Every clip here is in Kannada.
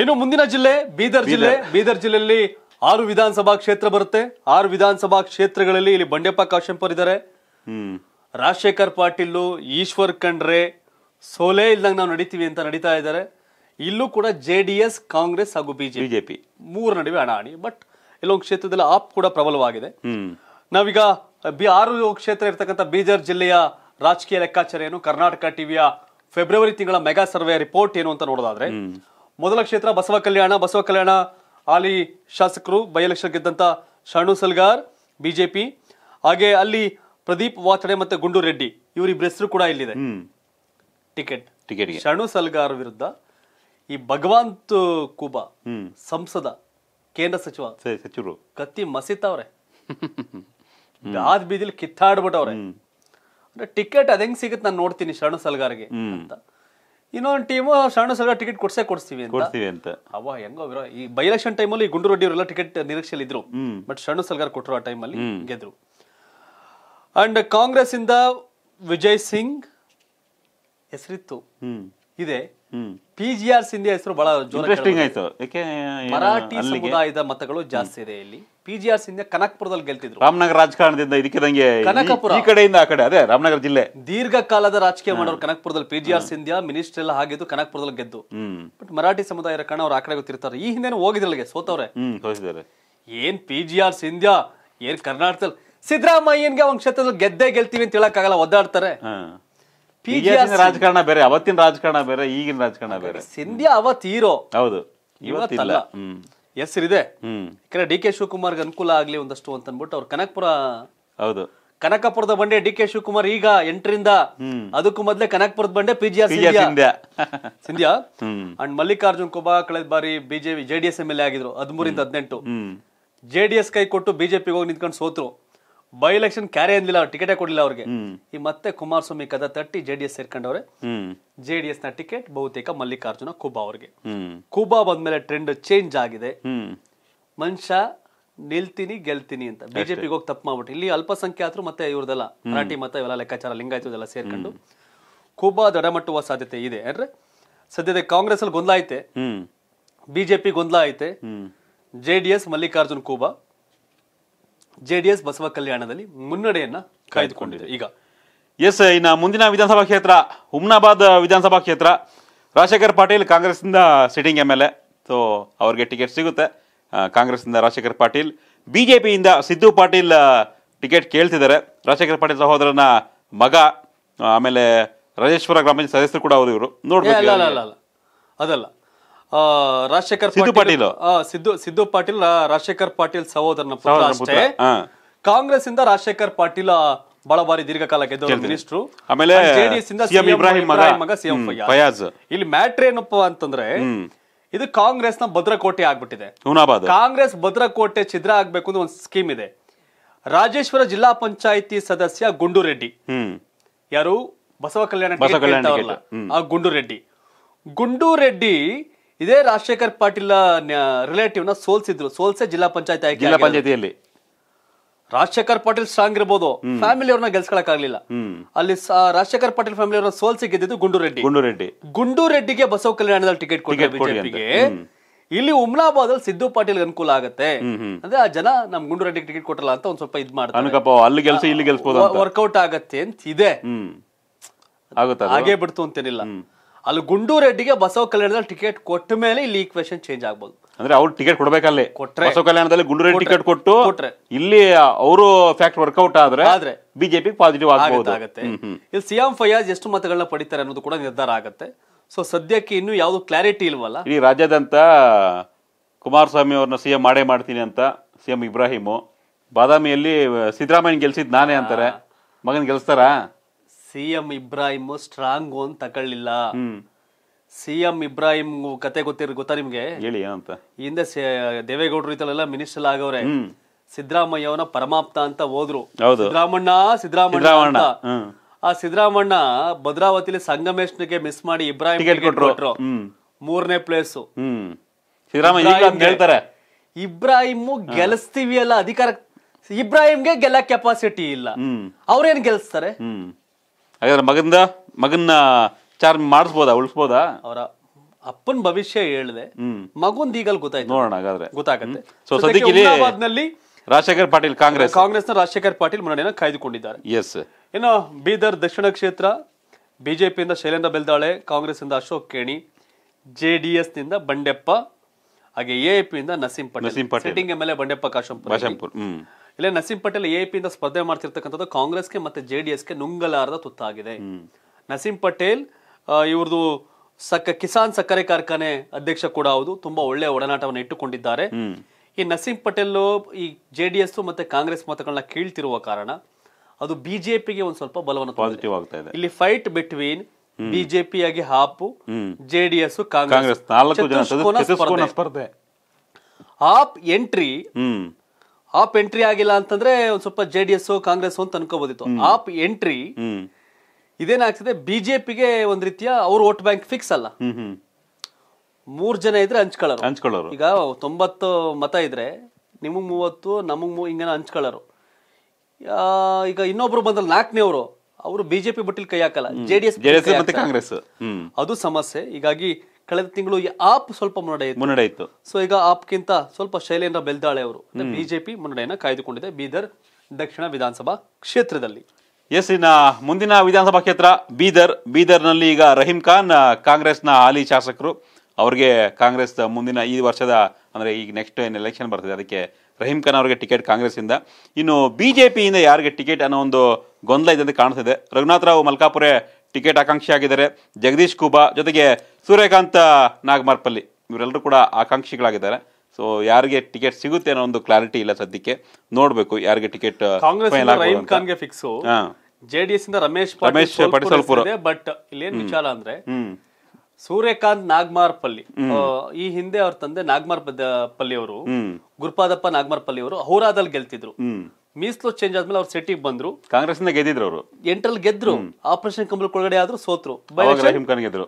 ಇನ್ನು ಮುಂದಿನ ಜಿಲ್ಲೆ ಬೀದರ್ ಜಿಲ್ಲೆ ಬೀದರ್ ಜಿಲ್ಲೆಯಲ್ಲಿ ಆರು ವಿಧಾನಸಭಾ ಕ್ಷೇತ್ರ ಬರುತ್ತೆ ಆರು ವಿಧಾನಸಭಾ ಕ್ಷೇತ್ರಗಳಲ್ಲಿ ಇಲ್ಲಿ ಬಂಡೆಪ್ಪ ಕಾಶೆಂಪರ್ ಇದ್ದಾರೆ ರಾಜಶೇಖರ್ ಪಾಟೀಲ್ ಈಶ್ವರ್ ಖಂಡ್ರೆ ಸೋಲೆ ಇಲ್ದಂಗೆ ನಾವು ನಡೀತೀವಿ ಅಂತ ನಡೀತಾ ಇದ್ದಾರೆ ಇಲ್ಲೂ ಕೂಡ ಜೆ ಕಾಂಗ್ರೆಸ್ ಹಾಗೂ ಬಿಜೆಪಿ ಮೂರ ನಡುವೆ ಅಣಾಣಿ ಬಟ್ ಇಲ್ಲೊಂದು ಕ್ಷೇತ್ರದಲ್ಲಿ ಆಪ್ ಕೂಡ ಪ್ರಬಲವಾಗಿದೆ ನಾವೀಗ ಬಿ ಆರು ಕ್ಷೇತ್ರ ಇರ್ತಕ್ಕಂಥ ಬೀದರ್ ಜಿಲ್ಲೆಯ ರಾಜಕೀಯ ಲೆಕ್ಕಾಚಾರ ಏನು ಕರ್ನಾಟಕ ಟಿವಿಯ ಫೆಬ್ರವರಿ ತಿಂಗಳ ಮೆಗಾ ಸರ್ವೆ ರಿಪೋರ್ಟ್ ಏನು ಅಂತ ನೋಡೋದಾದ್ರೆ ಮೊದಲ ಕ್ಷೇತ್ರ ಬಸವ ಕಲ್ಯಾಣ ಬಸವ ಕಲ್ಯಾಣ ಹಾಲಿ ಶಾಸಕರು ಬೈಎಲೆಕ್ಷನ್ ಗೆದ್ದಂಥ ಶರಣು ಸಲ್ಗಾರ್ ಬಿಜೆಪಿ ಹಾಗೆ ಅಲ್ಲಿ ಪ್ರದೀಪ್ ವಾಚಡೆ ಮತ್ತೆ ಗುಂಡು ರೆಡ್ಡಿ ಇವರಿಬ್ಬರ ಹೆಸರು ಕೂಡ ಇಲ್ಲಿದೆ ಟಿಕೆಟ್ ಟಿಕೆಟ್ ಶರಣು ಸಲ್ಗಾರ್ ವಿರುದ್ಧ ಈ ಭಗವಂತ ಕುಬಾ ಸಂಸದ ಕೇಂದ್ರ ಸಚಿವ ಸಚಿವರು ಕತ್ತಿ ಮಸಿತಾವ್ರೆ ಗಾದ್ ಬೀದಿಲಿ ಕಿತ್ತಾಡ್ಬಿಟ್ಟವ್ರೆ ಅಂದ್ರೆ ಟಿಕೆಟ್ ಅದ್ ಹೆಂಗ್ ಸಿಗುತ್ತೆ ನಾನು ನೋಡ್ತೀನಿ ಶರಣು ಸಲ್ಗಾರ್ಗೆ ಅಂತ ಇನ್ನೊಂದು ಟೀಮು ಸಣ್ಣ ಸಲ ಟಿಕೆಟ್ ಕೊಡ್ಸೇ ಕೊಡ್ಸ್ತೀವಿ ಕೊಡ್ತೀವಿ ಅಂತ ಅವ ಹೆಂಗೋ ಈ ಬೈ ಎಲೆಕ್ಷನ್ ಟೈಮಲ್ಲಿ ಈ ಗುಂಡು ಅವರೆಲ್ಲ ಟಿಕೆಟ್ ನಿರೀಕ್ಷೆಯಲ್ಲಿ ಇದ್ರು ಬಟ್ ಸಣ್ಣ ಸಲ್ಗಾರ್ ಕೊಟ್ಟರು ಆ ಟೈಮಲ್ಲಿ ಗೆದ್ರು ಅಂಡ್ ಕಾಂಗ್ರೆಸ್ ಇಂದ ವಿಜಯ್ ಸಿಂಗ್ ಹೆಸರಿತ್ತು ಇದೆ ಪಿ ಜಿ ಆರ್ ಹೆಸರು ಬಹಳ ಇಂಟ್ರೆಸ್ಟಿಂಗ್ ಆಯ್ತು ಯಾಕೆ ಮರಾಠಿ ಸಮುದಾಯದ ಮತಗಳು ಜಾಸ್ತಿ ಇದೆ ಇಲ್ಲಿ ಪಿ ಜಿ ಆರ್ ಕನಕಪುರದಲ್ಲಿ ಗೆಲ್ತಿದ್ರು ರಾಮನಗರ ರಾಜಕಾರಣದಿಂದ ಇದಕ್ಕೆ ನಂಗೆ ಕನಕಪುರ ಈ ಕಡೆಯಿಂದ ಆ ಕಡೆ ಅದೇ ರಾಮನಗರ ಜಿಲ್ಲೆ ದೀರ್ಘಕಾಲದ ರಾಜಕೀಯ ಮಾಡೋರು ಕನಕಪುರದಲ್ಲಿ P G R Sindhia minister ಎಲ್ಲ ಆಗಿದ್ದು ಕನಕಪುರದಲ್ಲಿ ಗೆದ್ದು ಬಟ್ ಮರಾಠಿ ಸಮುದಾಯ ಕಾರಣ ಅವ್ರು ಆ ಕಡೆ ಗೊತ್ತಿರ್ತಾರೆ ಈ ಹಿಂದೆ ಹೋಗಿದ್ರಲ್ಲಿಗೆ ಸೋತವ್ರೆ ಏನ್ ಪಿ ಜಿ ಆರ್ ಸಿಂಧ್ಯ ಏನ್ ಕರ್ನಾಟಕದಲ್ಲಿ ಸಿದ್ದರಾಮಯ್ಯನ್ಗೆ ಅವನ ಕ್ಷೇತ್ರದಲ್ಲಿ ಗೆದ್ದೇ ಗೆಲ್ತೀವಿ ಅಂತ ಆಗಲ್ಲ ಒದ್ದಾಡ್ತಾರೆ ರಾಜಕಾರಣ ಬೇರೆ ಅವತ್ತಿನ ರಾಜಕಾರಣ ಬೇರೆ ಈಗಿನ ರಾಜಕಾರಣ ಬೇರೆ ಸಿಂಧ್ಯಾ ಅವತ್ ಹೀರೋ ಹೌದು ಇವತ್ತಿಲ್ಲ ಹೆಸರಿದೆ ಯಾಕಂದ್ರೆ ಡಿ ಕೆ ಶಿವಕುಮಾರ್ಗೆ ಅನುಕೂಲ ಆಗ್ಲಿ ಒಂದಷ್ಟು ಅಂತ ಅನ್ಬಿಟ್ಟು ಅವ್ರು ಕನಕಪುರ ಹೌದು ಕನಕಪುರದ ಬಂಡೆ ಡಿ ಕೆ ಶಿವಕುಮಾರ್ ಈಗ ಎಂಟರಿಂದ ಅದಕ್ಕೂ ಮೊದ್ಲೇ ಕನಕಪುರದ ಬಂಡೆ ಪಿಜಿಎಸ್ ಸಿಂಧ್ಯಾ ಅಂಡ್ ಮಲ್ಲಿಕಾರ್ಜುನ್ ಕುಬಾ ಕಳೆದ ಬಾರಿ BJP JDS M L A ಆಗಿದ್ರು ಹದಿಮೂರಿಂದ ಹದಿನೆಂಟು ಜೆಡಿಎಸ್ ಕೈ ಕೊಟ್ಟು ಬಿಜೆಪಿಗೆ ಹೋಗಿ ನಿಂತ್ಕೊಂಡು ಸೋತ್ರು ಬೈ ಎಲೆಕ್ಷನ್ ಕ್ಯಾರಿ ಅಂದಿಲ್ಲ ಅವ್ರು ಟಿಕೆಟೇ ಕೊಡಲಿಲ್ಲ ಅವ್ರಿಗೆ ಈ ಮತ್ತೆ ಕುಮಾರಸ್ವಾಮಿ ಕದ ತಟ್ಟಿ ಜೆ ಡಿ ಎಸ್ ಸೇರ್ಕೊಂಡವ್ರೆ ಜೆ ಡಿ ಎಸ್ ನ ಟಿಕೆಟ್ ಬಹುತೇಕ ಮಲ್ಲಿಕಾರ್ಜುನ ಕುಬಾ ಅವ್ರಿಗೆ ಕುಬಾ ಬಂದ್ಮೇಲೆ ಟ್ರೆಂಡ್ ಚೇಂಜ್ ಆಗಿದೆ ಮನುಷ್ಯ ನಿಲ್ತೀನಿ ಗೆಲ್ತೀನಿ ಅಂತ ಬಿಜೆಪಿಗೆ ಹೋಗಿ ತಪ್ಪು ಮಾಡ್ಬಿಟ್ಟು ಇಲ್ಲಿ ಅಲ್ಪಸಂಖ್ಯಾತರು ಮತ್ತೆ ಇವ್ರದೆಲ್ಲ ಮರಾಠಿ ಮತ ಇವೆಲ್ಲ ಲೆಕ್ಕಾಚಾರ ಲಿಂಗಾಯತದೆಲ್ಲ ಸೇರ್ಕೊಂಡು ಕುಬಾ ದಡಮಟ್ಟುವ ಸಾಧ್ಯತೆ ಇದೆ ಅಂದ್ರೆ ಸದ್ಯದ ಕಾಂಗ್ರೆಸ್ ಅಲ್ಲಿ ಗೊಂದಲ ಐತೆ ಬಿಜೆಪಿ ಗೊಂದಲ ಐತೆ J D S Mallikarjun Khuba JDS ಬಸವ ಕಲ್ಯಾಣದಲ್ಲಿ ಮುನ್ನಡೆಯನ್ನ ಕಾಯ್ದುಕೊಂಡಿದೆ ಈಗ ಎಸ್ ಇನ್ನು ಮುಂದಿನ ವಿಧಾನಸಭಾ ಕ್ಷೇತ್ರ ಹುಮ್ನಾಬಾದ್ ವಿಧಾನಸಭಾ ಕ್ಷೇತ್ರ ರಾಜಶೇಖರ್ ಪಾಟೀಲ್ ಕಾಂಗ್ರೆಸ್ನಿಂದ sitting M L A so ಅವ್ರಿಗೆ ಟಿಕೆಟ್ ಸಿಗುತ್ತೆ ಕಾಂಗ್ರೆಸ್ನಿಂದ ರಾಜಶೇಖರ್ ಪಾಟೀಲ್ ಬಿ ಜೆ ಪಿಯಿಂದ ಸಿದ್ದು ಪಾಟೀಲ್ ಟಿಕೆಟ್ ಕೇಳ್ತಿದ್ದಾರೆ ರಾಜಶೇಖರ್ ಪಾಟೀಲ್ ಸಹೋದರನ ಮಗ ಆಮೇಲೆ ರಾಜೇಶ್ವರ ಗ್ರಾಮ ಸದಸ್ಯರು ಕೂಡ ಅವರು ಇವರು ನೋಡ್ಬೇಕು ಅದಲ್ಲ ರಾಜಶೇಖರ್ ಪಾಟೀಲ್ ಸಿದ್ದು ಸಿದ್ದು ಪಾಟೀಲ್ ರಾಜಶೇಖರ್ ಪಾಟೀಲ್ ಸಹೋದರನ ಪುತ್ರ ಅಷ್ಟೇ ಕಾಂಗ್ರೆಸ್ ಇಂದ ರಾಜಶೇಖರ್ ಪಾಟೀಲ್ ಬಹಳ ಬಾರಿ ದೀರ್ಘಕಾಲ ಗೆದ್ದ ಮಿನಿಸ್ಟ್ರು ಆಮೇಲೆ ಜೆಡಿಎಸ್ ಇಂದ ಸಿಎಂ ಇಬ್ರಾಹಿಂ ಮಗ ಸಿಎಂ ಫಯಾಜ್ ಇಲ್ಲಿ ಮ್ಯಾಟ್ರ್ ಏನಪ್ಪ ಅಂತಂದ್ರೆ ಇದು ಕಾಂಗ್ರೆಸ್ ನ ಭದ್ರಕೋಟೆ ಆಗ್ಬಿಟ್ಟಿದೆ ಕಾಂಗ್ರೆಸ್ ಭದ್ರಕೋಟೆ ಛಿದ್ರ ಆಗ್ಬೇಕು ಅಂತ ಒಂದು ಸ್ಕೀಮ್ ಇದೆ ರಾಜೇಶ್ವರ ಜಿಲ್ಲಾ ಪಂಚಾಯತಿ ಸದಸ್ಯ ಗುಂಡುರೆಡ್ಡಿ ಯಾರು ಬಸವ ಕಲ್ಯಾಣ ಆ ಗುಂಡುರೆಡ್ಡಿ ಗುಂಡುರೆಡ್ಡಿ ಇದೇ ರಾಜಶೇಖರ್ ಪಾಟೀಲ್ ರಿಲೇಟಿವ್ ನ ಸೋಲ್ಸಿದ್ರು ಸೋಲ್ಸೆ ಜಿಲ್ಲಾ ಪಂಚಾಯತ್ ಆಯ್ಕೆ ಜಿಲ್ಲಾ ಪಂಚಾಯತಿಯಲ್ಲಿ ರಾಜಶೇಖರ್ ಪಾಟೀಲ್ ಸ್ಟ್ರಾಂಗ್ ಇರ್ಬೋದು ಫ್ಯಾಮಿಲಿ ಅವ್ರನ್ನ ಗೆಲ್ಸ್ಕೊಳಕ್ ಆಗ್ಲಿಲ್ಲ ಅಲ್ಲಿ ರಾಜಶೇಖರ್ ಪಾಟೀಲ್ ಫ್ಯಾಮಿಲಿ ಅವ್ರನ್ನ ಸೋಲ್ಸಿ ಗೆದ್ದಿದ್ದು ಗುಂಡು ರೆಡ್ಡಿ ಗುಂಡು ರೆಡ್ಡಿ ಗುಂಡು ರೆಡ್ಡಿಗೆ ಬಸವ ಕಲ್ಯಾಣದಲ್ಲಿ ಟಿಕೆಟ್ ಕೊಟ್ಟಿದ್ದಾರೆ ಇಲ್ಲಿ ಉಮ್ನಾಬಾದ್ ಅಲ್ಲಿ ಸಿದ್ದು ಪಾಟೀಲ್ ಅನುಕೂಲ ಆಗುತ್ತೆ ಅಂದ್ರೆ ಆ ಜನ ನಮ್ ಗುಂಡು ರೆಡ್ಡಿ ಟಿಕೆಟ್ ಕೊಟ್ಟಲ್ಲ ಅಂತ ಒಂದ್ ಸ್ವಲ್ಪ ಇದ್ ಮಾಡ್ತಾರೆ ವರ್ಕೌಟ್ ಆಗತ್ತೆ ಅಂತ ಇದೆ ಹಾಗೆ ಬಿಡ್ತು ಅಂತೇನಿಲ್ಲ ಅಲ್ಲಿ ಗುಂಡೂರೆಡ್ಡಿಗೆ ಬಸವ ಕಲ್ಯಾಣದಲ್ಲಿ ಟಿಕೆಟ್ ಕೊಟ್ಟ ಮೇಲೆ ಇಲ್ಲಿ ಈಕ್ವೇಶನ್ ಚೇಂಜ್ ಆಗ್ಬೋದು ಅಂದ್ರೆ ಅವ್ರು ಟಿಕೆಟ್ ಕೊಡ್ಬೇಕಲ್ಲಿ ಕೊಟ್ರೆ ಬಸವ ಕಲ್ಯಾಣದಲ್ಲಿ ರೆಡ್ಡಿ ಟಿಕೆಟ್ ಕೊಟ್ಟು ಕೊಟ್ರೆ ಇಲ್ಲಿ ಅವರು ಫ್ಯಾಕ್ಟ್ ವರ್ಕೌಟ್ ಆದ್ರೆ ಆದ್ರೆ ಬಿಜೆಪಿ ಪಾಸಿಟಿವ್ ಆಗಬಹುದು ಆಗುತ್ತೆ ಇಲ್ಲಿ ಸಿಎಂ ಫಯಾಜ್ ಎಷ್ಟು ಮತಗಳನ್ನ ಪಡಿತಾರೆ ಅನ್ನೋದು ಕೂಡ ನಿರ್ಧಾರ ಆಗುತ್ತೆ ಸೊ ಸದ್ಯಕ್ಕೆ ಇನ್ನು ಯಾವ್ದು ಕ್ಲಾರಿಟಿ ಇಲ್ವಲ್ಲ ಈ ರಾಜ್ಯಾದ್ಯಂತ ಕುಮಾರಸ್ವಾಮಿ ಅವ್ರನ್ನ ಸಿಎಂ ಮಾಡೇ ಮಾಡ್ತೀನಿ ಅಂತ ಸಿಎಂ ಇಬ್ರಾಹಿಮು ಬಾದಾಮಿಯಲ್ಲಿ ಸಿದ್ದರಾಮಯ್ಯ ಗೆಲ್ಸಿದ್ ನಾನೇ ಅಂತಾರೆ ಮಗನ್ ಗೆಲ್ಸ್ತಾರಾ ಸಿಎಂ ಇಬ್ರಾಹಿಂ ಸ್ಟ್ರಾಂಗ್ ಅಂತ ತಗೊಳ್ಳಿಲ್ಲ ಸಿ ಎಂ ಇಬ್ರಾಹಿಂ ಕತೆ ಗೊತ್ತಿರ ಗೊತ್ತಾ ನಿಮ್ಗೆ ಹೇಳಿ ಅಂತ ಹಿಂದೆ ದೇವೇಗೌಡರು ಇತ್ತಲ್ಲ ಮಿನಿಸ್ಟರ್ ಆಗವ್ರೆ ಸಿದ್ದರಾಮಯ್ಯ ಅವನ ಪರಮಾಪ್ತ ಅಂತ ಹೋದ್ರು ಸಿದ್ದರಾಮಣ್ಣ ಸಿದ್ದರಾಮಣ್ಣ ಆ ಸಿದ್ದರಾಮಣ್ಣ ಭದ್ರಾವತಿಲಿ ಸಂಗಮೇಶ್ನಿಗೆ ಮಿಸ್ ಮಾಡಿ ಇಬ್ರಾಹಿಂ ಮೂರನೇ ಪ್ಲೇಸ್ ಹೇಳ್ತಾರೆ ಗೆಲ್ಸ್ತೀವಿ ಅಲ್ಲ ಅಧಿಕಾರ ಇಬ್ರಾಹಿಂಗೆ ಗೆಲ್ಲ ಕೆಪಾಸಿಟಿ ಇಲ್ಲ ಅವ್ರೇನ್ ಗೆಲ್ಸ್ತಾರೆ ಹಾಗಾದ್ರೆ ಮಗಂದ ಮಗನ್ನ ಚಾರ್ಜ್ ಮಾಡಿಸ್ಬೋದಾ ಉಳಿಸ್ಬೋದಾ ಅವರ ಅಪ್ಪನ ಭವಿಷ್ಯ ಹೇಳಿದೆ ಮಗುಂದ ಈಗಲ್ ಗೊತ್ತಾಯ್ತು ನೋಡೋಣ ಹಾಗಾದ್ರೆ ಗೊತ್ತಾಗುತ್ತೆ ಸೊ ರಾಜಶೇಖರ್ ಪಾಟೀಲ್ ಕಾಂಗ್ರೆಸ್ ಕಾಂಗ್ರೆಸ್ನ ರಾಜಶೇಖರ್ ಪಾಟೀಲ್ ಮುನ್ನಡೆಯನ್ನು ಕಾಯ್ದುಕೊಂಡಿದ್ದಾರೆ ಎಸ್ ಇನ್ನು ಬೀದರ್ ದಕ್ಷಿಣ ಕ್ಷೇತ್ರ ಬಿಜೆಪಿಯಿಂದ ಶೈಲೇಂದ್ರ ಬೆಲ್ದಾಳೆ ಕಾಂಗ್ರೆಸ್ನಿಂದ ಅಶೋಕ್ ಕೇಣಿ ಜೆ ಡಿ ಬಂಡೆಪ್ಪ ಹಾಗೆ ಎ ಪಿಯಿಂದ Naseem Patel Naseem sitting M L A Bandeppa Kashampur Kashampur ಇಲ್ಲೇ ನಸೀಂ ಪಟೇಲ್ ಎ ಇಂದ ಸ್ಪರ್ಧೆ ಮಾಡ್ತಿರ್ತಕ್ಕಂಥದ್ದು ಕಾಂಗ್ರೆಸ್ಗೆ ಮತ್ತೆ ಜೆ ಡಿ ಎಸ್ಗೆ ನುಂಗಲಾರದ ತುತ್ತಾಗಿದೆ ನಸೀಂ ಪಟೇಲ್ ಇವ್ರದ್ದು ಸಕ್ಕ ಕಿಸಾನ್ ಸಕ್ಕರೆ ಕಾರ್ಖಾನೆ ಅಧ್ಯಕ್ಷ ಕೂಡ ಹೌದು ತುಂಬಾ ಒಳ್ಳೆ ಒಡನಾಟವನ್ನು ಇಟ್ಟುಕೊಂಡಿದ್ದಾರೆ ಈ ನಸೀಂ ಪಟೇಲ್ ಈ ಜೆ ಡಿ ಎಸ್ ಮತ್ತೆ ಕಾಂಗ್ರೆಸ್ ಮತಗಳನ್ನ ಕೀಳ್ತಿರುವ ಕಾರಣ ಅದು ಬಿಜೆಪಿಗೆ ಒಂದು ಸ್ವಲ್ಪ ಬಲವನ್ನು ಪಾಸಿಟಿವ್ ಆಗ್ತಾ ಇದೆ ಇಲ್ಲಿ ಫೈಟ್ ಬಿಟ್ವೀನ್ ಬಿಜೆಪಿ ಆಗಿ ಹಾಪು ಜೆ ಡಿ ಎಸ್ ಕಾಂಗ್ರೆಸ್ ಸ್ಪರ್ಧೆ ಹಾಪ್ ಎಂಟ್ರಿ ಆಪ್ ಎಂಟ್ರಿ ಆಗಿಲ್ಲ ಅಂತಂದ್ರೆ ಒಂದ್ ಸ್ವಲ್ಪ ಜೆ ಡಿ ಎಸ್ ಕಾಂಗ್ರೆಸ್ ಅಂತ ಅನ್ಕೋಬೋದಿತ್ತು ಆಪ್ ಎಂಟ್ರಿ ಇದೇನಾಗ್ತದೆ ಬಿಜೆಪಿಗೆ ಒಂದ್ ರೀತಿಯ ಅವ್ರ ವೋಟ್ ಬ್ಯಾಂಕ್ ಫಿಕ್ಸ್ ಅಲ್ಲ ಮೂರ್ ಜನ ಇದ್ರೆ ಹಂಚ್ಕೊಳ್ಳೋರು ಹಂಚ್ಕೊಳ್ಳೋರು ಈಗ ತೊಂಬತ್ತು ಮತ ಇದ್ರೆ ನಿಮಗ್ ಮೂವತ್ತು ನಮಗ್ ಮೂ ಹಂಚ್ಕೊಳ್ಳೋರು ಈಗ ಇನ್ನೊಬ್ರು ಬಂದ್ರೆ ನಾಲ್ಕನೇ ಅವರು ಬಿಜೆಪಿ ಬಟ್ಟಿಲ್ ಕೈ ಹಾಕಲ್ಲ ಜೆಡಿಎಸ್ ಕಾಂಗ್ರೆಸ್ ಅದು ಸಮಸ್ಯೆ ಹೀಗಾಗಿ ಕಳೆದ ತಿಂಗಳು ಆಪ್ ಸ್ವಲ್ಪ ಮುನ್ನಡೆ ಮುನ್ನಡೆ ಇತ್ತು ಸೊ ಈಗ ಆಪ್ಗಿಂತ ಸ್ವಲ್ಪ ಶೈಲೇಂದ್ರ ಬೆಲ್ದಾಳೆ ಅವರು ಬಿಜೆಪಿ ಮುನ್ನಡೆಯನ್ನ ಕಾಯ್ದುಕೊಂಡಿದೆ ಬೀದರ್ ದಕ್ಷಿಣ ವಿಧಾನಸಭಾ ಕ್ಷೇತ್ರದಲ್ಲಿ ಎಸ್ ಇನ್ನ ಮುಂದಿನ ವಿಧಾನಸಭಾ ಕ್ಷೇತ್ರ ಬೀದರ್ ಬೀದರ್ನಲ್ಲಿ ಈಗ ರಹೀಂ ಖಾನ್ ಕಾಂಗ್ರೆಸ್ನ ಹಾಲಿ ಶಾಸಕರು ಅವರಿಗೆ ಕಾಂಗ್ರೆಸ್ ಮುಂದಿನ ಈ ವರ್ಷದ ಅಂದ್ರೆ ಈಗ ನೆಕ್ಸ್ಟ್ ಏನು ಎಲೆಕ್ಷನ್ ಬರ್ತದೆ ಅದಕ್ಕೆ ರಹೀಂ ಖಾನ್ ಅವರಿಗೆ ಟಿಕೆಟ್ ಕಾಂಗ್ರೆಸ್ಸಿಂದ ಇನ್ನು ಬಿ ಜೆ ಯಾರಿಗೆ ಟಿಕೆಟ್ ಅನ್ನೋ ಒಂದು ಗೊಂದಲ ಇದೆ ಅಂತ ಕಾಣಿಸ್ತಿದೆ ರಾವ್ ಮಲ್ಕಾಪುರೆ ಟಿಕೆಟ್ ಆಕಾಂಕ್ಷಿ ಆಗಿದ್ದಾರೆ ಜಗದೀಶ್ ಕುಬಾ ಜೊತೆಗೆ ಸೂರ್ಯಕಾಂತ ನಾಗಮಾರ್ಪಲ್ಲಿ ಇವರೆಲ್ಲರೂ ಕೂಡ ಆಕಾಂಕ್ಷಿಗಳಾಗಿದ್ದಾರೆ ಸೊ ಯಾರಿಗೆ ಟಿಕೆಟ್ ಸಿಗುತ್ತೆ ಅನ್ನೋ ಒಂದು ಕ್ಲಾರಿಟಿ ಇಲ್ಲ ಸದ್ಯಕ್ಕೆ ನೋಡಬೇಕು ಯಾರಿಗೆ ಟಿಕೆಟ್ ಕಾಂಗ್ರೆಸ್ ಫಿಕ್ಸ್ ಜೆಡಿಎಸ್ ಇಂದ ರಮೇಶ್ ರಮೇಶ್ ಪಡಿಸಲ್ಪುರ ಬಟ್ ಇಲ್ಲೇನ್ ವಿಚಾರ ಅಂದ್ರೆ ಸೂರ್ಯಕಾಂತ್ ನಾಗಮಾರ್ಪಲ್ಲಿ ಈ ಹಿಂದೆ ಅವ್ರ ತಂದೆ ನಾಗಮಾರ್ ಪಲ್ಲಿ ಅವರು ಗುರುಪಾದಪ್ಪ ನಾಗಮಾರ್ ಪಲ್ಲಿ ಅವರು ಹೋರಾದಲ್ಲಿ ಗೆಲ್ತಿದ್ರು ಮೀಸಲು ಚೇಂಜ್ ಆದ್ಮೇಲೆ ಅವ್ರು ಸೆಟ್ಟಿಗೆ ಬಂದ್ರು ಕಾಂಗ್ರೆಸ್ ಗೆದ್ದಿದ್ರು ಅವರು ಎಂಟ್ರಲ್ಲಿ ಗೆದ್ರು ಆಪರೇಷನ್ ಕಂಬಲ್ ಕೊಳಗಡೆ ಆದ್ರೂ ಸೋತ್ರು ಗೆದ್ರು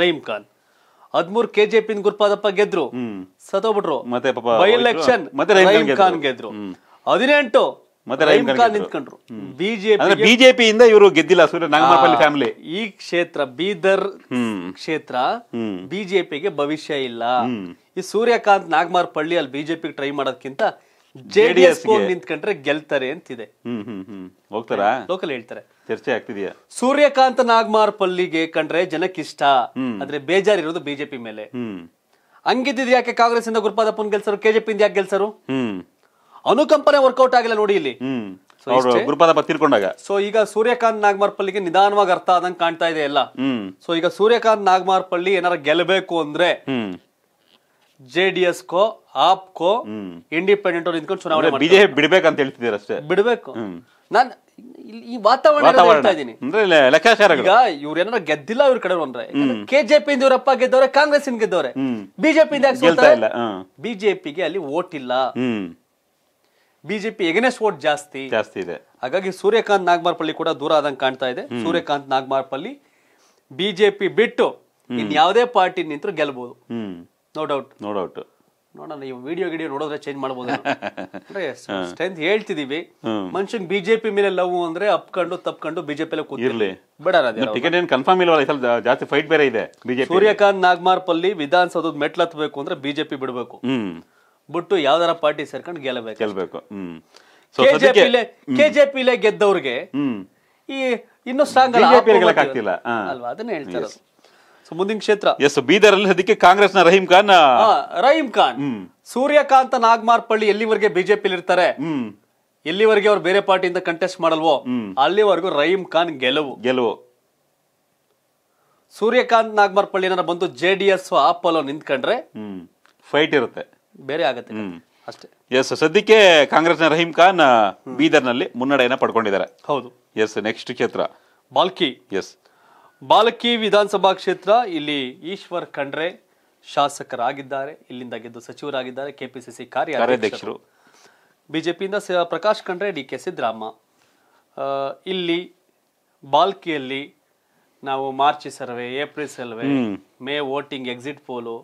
ರಹೀಮ್ ಖಾನ್ ಹದಿಮೂರು ಕೆ ಜೆ ಪಿನ್ ಗುರುಪಾದಪ್ಪ ಗೆದ್ರು ಸತೋಬಿಟ್ರು ಮತ್ತೆ ಬೈ ಎಲೆಕ್ಷನ್ ರಹೀಮ್ ಖಾನ್ ಗೆದ್ರು ಹದಿನೆಂಟು ಮತ್ತೆ ರಹೀಮ್ ಖಾನ್ ನಿಂತ್ಕೊಂಡ್ರು ಬಿಜೆಪಿ ಇಂದ ಇವರು ಗೆದ್ದಿಲ್ಲ ಸೂರ್ಯ ನಾಗಮಾರ್ಪಲ್ಲಿ ಫ್ಯಾಮಿಲಿ ಈ ಕ್ಷೇತ್ರ ಬೀದರ್ ಕ್ಷೇತ್ರ ಬಿಜೆಪಿಗೆ ಭವಿಷ್ಯ ಇಲ್ಲ ಈ ಸೂರ್ಯಕಾಂತ್ ಪಳ್ಳಿ ಅಲ್ಲಿ ಬಿಜೆಪಿ ಟ್ರೈ ಮಾಡೋದಕ್ಕಿಂತ ಜೆಡಿಎಸ್ ನಿಂತ್ಕೊಂಡ್ರೆ ಗೆಲ್ತಾರೆ ಅಂತಿದೆ ಹೋಗ್ತಾರಾ ಲೋಕಲ್ ಹೇಳ್ತಾರೆ ಚರ್ಚೆ ಆಗ್ತಿದೆಯಾ ಸೂರ್ಯಕಾಂತ ನಾಗ್ಮಾರ್ ಪಲ್ಲಿಗೆ ಕಂಡ್ರೆ ಜನಕ್ಕಿಷ್ಟ ಆದ್ರೆ ಇರೋದು ಬಿಜೆಪಿ ಮೇಲೆ ಹಂಗಿದ್ದಿದ್ ಯಾಕೆ ಕಾಂಗ್ರೆಸ್ ಇಂದ ಗುರುಪಾದಪ್ಪನ್ ಗೆಲ್ಸರು ಕೆಜೆಪಿ ಇಂದ ಯಾಕೆ ಗೆಲ್ಸರು ಅನುಕಂಪನೆ ವರ್ಕೌಟ್ ಆಗಿಲ್ಲ ನೋಡಿ ಇಲ್ಲಿ ತಿರ್ಕೊಂಡಾಗ ಸೊ ಈಗ ಸೂರ್ಯಕಾಂತ್ ನಾಗಮಾರ್ ಪಲ್ಲಿಗೆ ನಿಧಾನವಾಗಿ ಅರ್ಥ ಆದಂಗೆ ಕಾಣ್ತಾ ಇದೆ ಎಲ್ಲ ಸೊ ಈಗ ಸೂರ್ಯಕಾಂತ್ ನಾಗಮಾರ್ ಪಲ್ಲಿ ಏನಾರ ಗೆಲ್ಬೇಕು ಅಂದ್ರೆ ಜೆಡಿಎಸ್ ಕೋ ಆಪ್ ಕೋ ಇಂಡಿಪೆಂಡೆಂಟ್ ಅವ್ರು ನಿಂತ್ಕೊಂಡು ಚುನಾವಣೆ ಬಿಜೆಪಿ ಅಂತ ಹೇಳ್ತಿದ್ದೀರ ಅಷ್ಟೇ ಬಿಡ್ಬೇಕು ನಾನು ಈ ವಾತಾವರಣ ಹೇಳ್ತಾ ಲೆಕ್ಕಾಚಾರ ಈಗ ಇವ್ರು ಗೆದ್ದಿಲ್ಲ ಇವ್ರ ಕಡೆ ಅಂದ್ರೆ ಕೆಜೆಪಿ ಇಂದ ಇವರಪ್ಪ ಗೆದ್ದವ್ರೆ ಕಾಂಗ್ರೆಸ್ ಇಂದ ಗೆದ್ದವ್ರೆ ಬಿಜೆಪಿ ಇಂದ ಬಿಜೆಪಿಗೆ ಅಲ್ಲಿ ವೋಟ್ ಇಲ್ಲ ಬಿಜೆಪಿ ಎಗನೆಸ್ ವೋಟ್ ಜಾಸ್ತಿ ಜಾಸ್ತಿ ಇದೆ ಹಾಗಾಗಿ ಸೂರ್ಯಕಾಂತ್ ನಾಗಮಾರ್ಪಳ್ಳಿ ಕೂಡ ದೂರ ಆದಂಗೆ ಕಾಣ್ತಾ ಇದೆ ಸೂರ್ಯಕಾಂತ್ ನಾಗಮಾರ್ಪಳ್ಳಿ ಬಿಜೆಪಿ ಬಿಟ್ಟು ಇನ್ ಯಾವುದೇ ಪಾರ್ಟಿ ನಿಂತರೂ ಗೆಲ್ಬಹುದು ನೋ ಡೌಟ್ ನೋ ಡೌಟ್ ನೋಡೋಣ ಈ ವಿಡಿಯೋ ಗಿಡಿಯೋ ನೋಡಿದ್ರೆ ಚೇಂಜ್ ಮಾಡ್ಬೋದು ಅಂದ್ರೆ ಸ್ಟ್ರೆಂತ್ ಹೇಳ್ತಿದೀವಿ ಮನುಷ್ಯನ್ ಬಿಜೆಪಿ ಮೇಲೆ ಲವ್ ಅಂದ್ರೆ ಅಪ್ಕೊಂಡು ತಪ್ಕೊಂಡು ಬಿಜೆಪಿ ಕೂತಿರ್ಲಿ ಬೇಡ ಟಿಕೆಟ್ ಏನ್ ಕನ್ಫರ್ಮ್ ಇಲ್ಲ ಸ್ವಲ್ಪ ಜಾಸ್ತಿ ಫೈಟ್ ಬೇರೆ ಇದೆ ಬಿಜೆಪಿ ಸೂರ್ಯಕಾಂತ್ ನಾಗ್ಮಾರ್ಪಲ್ಲಿ ವಿಧಾನಸೌಧದ ಮೆಟ್ಲು ಹತ್ಬೇಕು ಅಂದ್ರೆ ಬಿಜೆಪಿ ಬಿಡ್ಬೇಕು ಬಿಟ್ಟು ಯಾವ್ದಾರ ಪಾರ್ಟಿ ಸೇರ್ಕೊಂಡು ಗೆಲ್ಲಬೇಕು ಗೆಲ್ಲಬೇಕು ಕೆಜೆಪಿ ಗೆದ್ದವ್ರಿಗೆ ಈ ಇನ್ನು ಸ್ಟ್ರಾಂಗ್ ಅಲ್ವಾ ಅದನ್ನ ಹೇಳ್ತಾರೆ ಮುಂದಿನ ಕ್ಷೇತ್ರ ಎಸ್ ಬೀದರ್ ಅಲ್ಲಿ ಅದಕ್ಕೆ ಕಾಂಗ್ರೆಸ್ನ ರಹೀಂ ಖಾನ್ ರಹೀಂ ಖಾನ್ ಸೂರ್ಯಕಾಂತ ಪಳ್ಳಿ ಎಲ್ಲಿವರೆಗೆ ಬಿಜೆಪಿ ಇರ್ತಾರೆ ಎಲ್ಲಿವರೆಗೆ ಅವ್ರು ಬೇರೆ ಪಾರ್ಟಿಯಿಂದ ಕಂಟೆಸ್ಟ್ ಮಾಡಲ್ವೋ ಅಲ್ಲಿವರೆಗೂ ರಹೀಂ ಖಾನ್ ಗೆಲುವು ಗೆಲುವು ಸೂರ್ಯಕಾಂತ್ ನಾಗಮಾರ್ಪಳ್ಳಿ ಏನಾರ ಬಂದು ಜೆ ಡಿ ಎಸ್ ಆಪಲ್ಲೋ ನಿಂತ್ಕೊಂಡ್ರೆ ಫೈಟ್ ಇರುತ್ತೆ ಬೇರೆ ಆಗತ್ತೆ ಅಷ್ಟೇ ಎಸ್ ಸದ್ಯಕ್ಕೆ ಕಾಂಗ್ರೆಸ್ನ ರಹೀಂ ಖಾನ್ ನಲ್ಲಿ ಮುನ್ನಡೆಯನ್ನ ಪಡ್ಕೊಂಡಿದ್ದಾರೆ ಹೌದು ಎಸ್ ನೆಕ್ಸ್ಟ್ ಕ್ಷೇತ್ರ ಬಾಲ್ಕಿ ಎಸ್ ಬಾಲಕಿ ವಿಧಾನಸಭಾ ಕ್ಷೇತ್ರ ಇಲ್ಲಿ ಈಶ್ವರ್ ಖಂಡ್ರೆ ಶಾಸಕರಾಗಿದ್ದಾರೆ ಇಲ್ಲಿಂದ ಗೆದ್ದು ಸಚಿವರಾಗಿದ್ದಾರೆ ಕೆಪಿಸಿಸಿ ಕಾರ್ಯಾಧ್ಯಕ್ಷರು ಬಿಜೆಪಿಯಿಂದ ಪ್ರಕಾಶ್ ಖಂಡ್ರೆ ಡಿ ಕೆ ಸಿದ್ದರಾಮ ಇಲ್ಲಿ ಬಾಲ್ಕಿಯಲ್ಲಿ ನಾವು March survey April survey May voting exit poll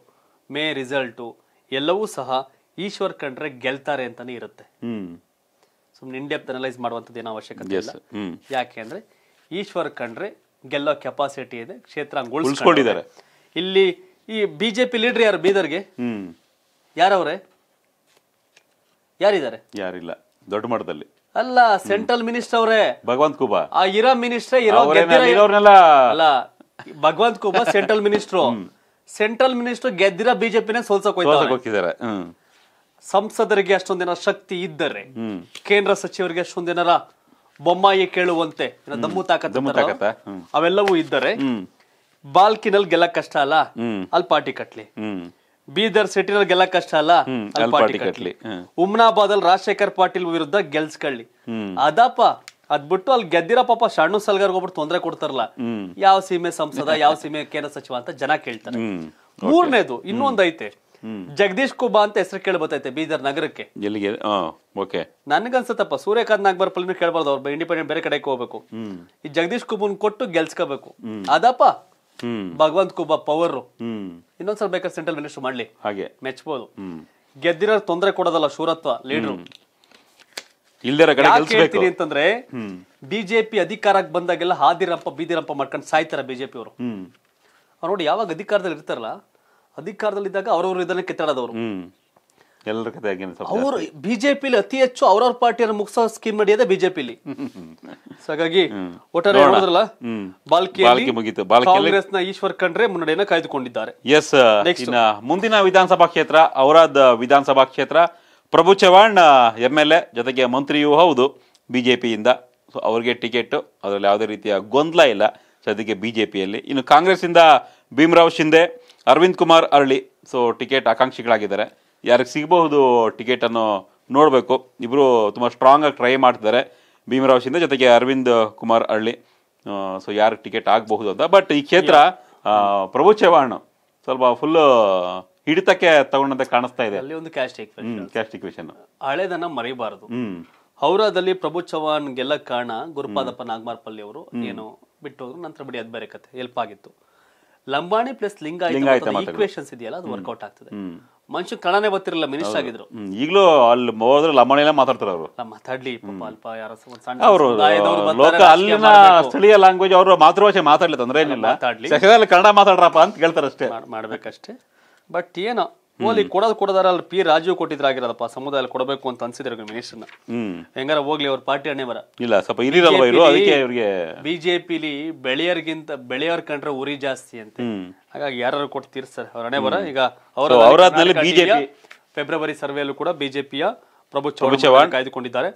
May result ಎಲ್ಲವೂ ಸಹ ಈಶ್ವರ್ ಖಂಡ್ರೆ ಗೆಲ್ತಾರೆ ಅಂತಾನೆ ಇರುತ್ತೆ ಸುಮ್ಮನೆ ಇಂಡೆಪ್ತ್ ಅನಲೈಸ್ ಮಾಡುವಂಥದ್ದು ಏನೋ ಅವಶ್ಯಕತೆ ಯಾಕೆ ಅಂದ್ರೆ ಈಶ್ವರ್ ಖಂಡ್ರೆ ಗೆಲ್ಲೋ ಕೆಪಾಸಿಟಿ ಇದೆ ಕ್ಷೇತ್ರ ಉಳಿಸ್ಕೊಂಡಿದ್ದಾರೆ ಇಲ್ಲಿ ಈ ಬಿಜೆಪಿ ಲೀಡರ್ ಯಾರು ಬೀದರ್ಗೆ ಯಾರವ್ರೆ ಯಾರಿದ್ದಾರೆ ಯಾರಿಲ್ಲ ದೊಡ್ಡ ಮಟ್ಟದಲ್ಲಿ ಅಲ್ಲ ಸೆಂಟ್ರಲ್ ಮಿನಿಸ್ಟರ್ ಅವರೇ ಭಗವಂತ ಕುಬಾ ಆ ಇರೋ ಮಿನಿಸ್ಟರ್ ಇರೋ ಅಲ್ಲ Bhagwanth Khuba central minister central minister ಗೆದ್ದಿರೋ ಬಿಜೆಪಿನೇ ಸೋಲ್ಸಕ್ ಹೋಗ್ತಿದ್ದಾರೆ ಸಂಸದರಿಗೆ ಅಷ್ಟೊಂದಿನ ಶಕ್ತಿ ಇದ್ದರೆ ಕೇಂದ್ರ ಸಚಿವರಿಗೆ ಅಷ್ಟೊಂದಿನ ಬೊಮ್ಮಾಯಿ ಕೇಳುವಂತೆ ದಮ್ಮು ತಾಕತ್ತ ಅವೆಲ್ಲವೂ ಇದ್ದರೆ ಬಾಲ್ಕಿನಲ್ಲಿ ಗೆಲ್ಲಕ್ ಕಷ್ಟ ಅಲ್ಲ ಅಲ್ಲಿ ಪಾರ್ಟಿ ಕಟ್ಲಿ ಬೀದರ್ ಸಿಟಿನಲ್ಲಿ ಗೆಲ್ಲ ಕಷ್ಟ ಅಲ್ಲ ಅಲ್ಲಿ ಪಾರ್ಟಿ ಕಟ್ಲಿ ಉಮ್ನಾಬಾದ್ ಅಲ್ಲಿ ರಾಜಶೇಖರ್ ಪಾಟೀಲ್ ವಿರುದ್ಧ ಗೆಲ್ಸ್ಕೊಳ್ಳಿ ಅದಪ್ಪ ಅದ್ಬಿಟ್ಟು ಅಲ್ಲಿ ಗೆದ್ದಿರೋ ಪಾಪ ಶಣ್ಣು ಸಲ್ಗಾರ್ ಹೋಗ್ಬಿಟ್ಟು ತೊಂದರೆ ಕೊಡ್ತಾರಲ್ಲ ಯಾವ ಸೀಮೆ ಸಂಸದ ಯಾವ ಸೀಮೆ ಕೇಂದ್ರ ಸಚಿವ ಅಂತ ಜನ ಕೇಳ್ತಾರೆ ಮೂರನೇದು ಇನ್ನೊಂದೈತೆ ಜಗದೀಶ್ ಕುಬಾ ಅಂತ ಹೆಸರು ಕೇಳಿ ಬೀದರ್ ನಗರಕ್ಕೆ ಎಲ್ಲಿಗೆ ಓಕೆ ನನಗನ್ಸತ್ತಪ್ಪ ಸೂರ್ಯಕಾಂತ್ ನಾಗ್ಬರ್ ಪಲ್ಲು ಕೇಳಬಾರ್ದು ಅವ್ರ ಇಂಡಿಪೆಂಡೆಂಟ್ ಬೇರೆ ಕಡೆಗೆ ಹೋಗ್ಬೇಕು ಈ ಜಗದೀಶ್ ಕುಬನ್ ಕೊಟ್ಟು ಗೆಲ್ಸ್ಕೋಬೇಕು ಅದಪ್ಪ ಭಗವಂತ ಕುಬಾ ಪವರ್ ಇನ್ನೊಂದ್ಸಲ ಬೇಕಾದ್ರೆ ಸೆಂಟ್ರಲ್ ಮಿನಿಸ್ಟರ್ ಮಾಡ್ಲಿ ಹಾಗೆ ಮೆಚ್ಚಬಹುದು ಗೆದ್ದಿರೋ ತೊಂದರೆ ಕೊಡೋದಲ್ಲ ಶೂರತ್ವ ಲೀಡರ್ ಹೇಳ್ತೀನಿ ಅಂತಂದ್ರೆ ಬಿಜೆಪಿ ಅಧಿಕಾರಕ್ಕೆ ಬಂದಾಗೆಲ್ಲ ಹಾದಿರಂಪ ಬೀದಿರಂಪ ಮಾಡ್ಕೊಂಡು ಸಾಯ್ತಾರ ಬಿಜೆಪಿ ಅವರು ನೋಡಿ ಯಾವಾಗ ಅಧಿಕಾರದಲ್ಲಿ ಇರ್ತಾರಲ್ಲ ಅಧಿಕಾರದಲ್ಲಿದ್ದಾಗ ಅವ್ರವ್ರ ಇದನ್ನ ಕಿತ್ತಾಡೋದವ್ರು ಎಲ್ಲರ ಅವರು ಬಿಜೆಪಿಲಿ ಅತಿ ಹೆಚ್ಚು ಅವ್ರವ್ರ ಪಾರ್ಟಿಯನ್ನು ಮುಗಿಸೋ ಸ್ಕೀಮ್ ನಡೆಯದೆ ಬಿಜೆಪಿಲಿ ಸೊ ಹಾಗಾಗಿ ಒಟ್ಟಾರೆ ಹೇಳಿದ್ರಲ್ಲ ಬಾಲ್ಕಿ ಮುಗಿತು ಕಾಂಗ್ರೆಸ್ನ ಈಶ್ವರ್ ಖಂಡ್ರೆ ಮುನ್ನಡೆಯನ್ನ ಕಾಯ್ದುಕೊಂಡಿದ್ದಾರೆ ಎಸ್ uh, ಮುಂದಿನ ವಿಧಾನಸಭಾ ಕ್ಷೇತ್ರ ಅವರಾದ uh, ವಿಧಾನಸಭಾ ಕ್ಷೇತ್ರ Prabhu Chavan uh, M L A ಜೊತೆಗೆ ಮಂತ್ರಿಯೂ ಹೌದು ಬಿಜೆಪಿಯಿಂದ ಸೊ ಅವ್ರಿಗೆ ಟಿಕೆಟ್ ಅದರಲ್ಲಿ ಯಾವುದೇ ರೀತಿಯ ಗೊಂದಲ ಇಲ್ಲ ಸದ್ಯಕ್ಕೆ ಬಿಜೆಪಿಯಲ್ಲಿ ಇನ್ನು ಕಾಂಗ್ರೆಸ್ ಇಂದ ಭೀಮರಾವ್ ಶಿಂದೆ ಅರವಿಂದ್ ಕುಮಾರ್ ಅರಳಿ ಸೊ ಟಿಕೆಟ್ ಆಕಾಂಕ್ಷಿಗಳಾಗಿದ್ದಾರೆ ಯಾರಿಗೆ ಸಿಗಬಹುದು ಟಿಕೆಟನ್ನು ನೋಡಬೇಕು ಇಬ್ಬರು ತುಂಬ ಆಗಿ ಟ್ರೈ ಮಾಡ್ತಿದ್ದಾರೆ ಭೀಮರಾವ್ ಶಿಂದೆ ಜೊತೆಗೆ ಅರವಿಂದ್ ಕುಮಾರ್ ಅರಳಿ ಸೊ ಯಾರು ಟಿಕೆಟ್ ಆಗಬಹುದು ಅಂತ ಬಟ್ ಈ ಕ್ಷೇತ್ರ ಪ್ರಭು ಚವ್ಹಾಣ್ ಸ್ವಲ್ಪ ಫುಲ್ ಹಿಡಿತಕ್ಕೆ ತಗೊಂಡಂತೆ ಕಾಣಿಸ್ತಾ ಇದೆ ಅಲ್ಲಿ ಒಂದು ಕ್ಯಾಸ್ಟ್ ಇಕ್ವೇಶನ್ ಹಳೆದನ್ನ ಮರೆಯಬಾರದು ಹೌರಾದಲ್ಲಿ ಪ್ರಭು ಚವ್ಹಾಣ್ ಗೆಲ್ಲ ಕಾರಣ ಗುರುಪಾದಪ್ಪ ನಾಗಮಾರ್ಪಲ್ಲಿ ಅವರು ಏನು ಬಿಟ್ಟು ಹೋದ್ರು ನಂತರ ಬಿಡಿ ಅದ್ ಬೇರೆ ಕತೆ ಹೆಲ್ಪ್ ಆಗಿತ್ತು ಲಂಬಾಣಿ ಪ್ಲಸ್ ಲಿಂಗಾಯತ ಈಕ್ವೇಷನ್ಸ್ ಇದೆಯಲ್ಲ ಅದು ವರ್ಕೌಟ್ ಆಗ್ತದೆ ಮನುಷ್ಯ ಕನ್ನಡನೇ ಗೊತ್ತಿರಲ್ಲ ಮಿನಿಸ್ಟರ್ ಆಗಿದ್ರು ಈಗಲೂ ಅಲ್ಲಿ ಹೋದ್ರೆ ಲಂಬಾಣಿಯಲ್ಲ ಮಾತಾಡ್ತಾರ ಅವರು ಮಾತಾಡ್ಲಿ ಅಲ್ಪ ಲೋಕ ಅಲ್ಲಿನ ಸ್ಥಳೀಯ ಲ್ಯಾಂಗ್ವೇಜ್ ಅವರು ಮಾತೃಭಾಷೆ ಮಾತಾಡ್ಲಿ ಅಂದ್ರೆ ಏನಿಲ್ಲ ಕನ್ನಡ ಮಾತಾಡ್ರಪ್ಪ ಅಂತ ಕೇಳ್ತಾರೆ ಅಷ್ಟೇ ಮಾಡ್ಬೇಕಷ್ಟೇ ಬಟ್ ಏನೋ ಅಲ್ಲಿ ಕೊಡೋದು ಕೊಡದಾರ ಅಲ್ಲಿ ಪಿ ರಾಜೀವ್ ಕೊಟ್ಟಿದ್ರಾಗಿರೋದಪ್ಪ ಸಮುದಾಯ ಕೊಡಬೇಕು ಅಂತ ಅನ್ಸಿದ್ರು ಮಿನಿಸ್ಟರ್ನ ಹೆಂಗಾರ ಹೋಗ್ಲಿ ಅವ್ರ ಪಾರ್ಟಿ ಹಣೆ ಇಲ್ಲ ಸ್ವಲ್ಪ ಅದಕ್ಕೆ ಬಿಜೆಪಿಲಿ ಬೆಳೆಯರ್ಗಿಂತ ಬೆಳೆಯವ್ರ ಕಂಡ್ರೆ ಉರಿ ಜಾಸ್ತಿ ಅಂತ ಹಾಗಾಗಿ ಯಾರು ಕೊಡ್ತೀರ್ ಸರ್ ಅವ್ರ ಹಣೆ ಬರ ಈಗ ಅವರ ಬಿಜೆಪಿ ಫೆಬ್ರವರಿ ಸರ್ವೆಯಲ್ಲೂ ಕೂಡ ಬಿಜೆಪಿಯ ಪ್ರಭು ಚೌಹಾಣ್ ಕಾಯ್ದುಕೊಂಡಿದ್ದಾರೆ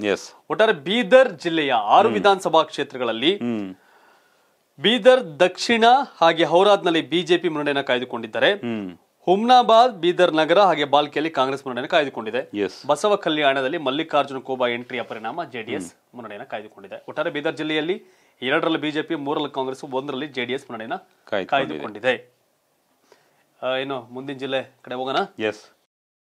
ಒಟ್ಟಾರೆ ಬೀದರ್ ಜಿಲ್ಲೆಯ ಆರು ವಿಧಾನಸಭಾ ಕ್ಷೇತ್ರಗಳಲ್ಲಿ ಬೀದರ್ ದಕ್ಷಿಣ ಹಾಗೆ ಹೌರಾದ್ನಲ್ಲಿ ಬಿಜೆಪಿ ಮುನ್ನಡೆಯನ್ನು ಕಾಯ್ದುಕೊಂಡಿದ್ದಾರೆ ಹುಮ್ನಾಬಾದ್ ಬೀದರ್ ನಗರ ಹಾಗೆ ಬಾಲ್ಕಿಯಲ್ಲಿ ಕಾಂಗ್ರೆಸ್ ಮುನ್ನಡೆಯನ್ನು ಕಾಯ್ದುಕೊಂಡಿದೆ ಬಸವ ಕಲ್ಯಾಣದಲ್ಲಿ ಮಲ್ಲಿಕಾರ್ಜುನ ಕೋಬಾ ಎಂಟ್ರಿಯ ಪರಿಣಾಮ ಜೆಡಿಎಸ್ ಮುನ್ನಡೆಯನ್ನು ಕಾಯ್ದುಕೊಂಡಿದೆ ಒಟ್ಟಾರೆ ಬೀದರ್ ಜಿಲ್ಲೆಯಲ್ಲಿ ಎರಡರಲ್ಲಿ ಬಿಜೆಪಿ ಮೂರರಲ್ಲಿ ಕಾಂಗ್ರೆಸ್ ಒಂದರಲ್ಲಿ ಜೆಡಿಎಸ್ ಮುನ್ನಡೆಯನ್ನು ಕಾಯ್ದುಕೊಂಡಿದೆ ಏನು ಮುಂದಿನ ಜಿಲ್ಲೆ ಕಡೆ ಹೋಗೋಣ ಎಸ್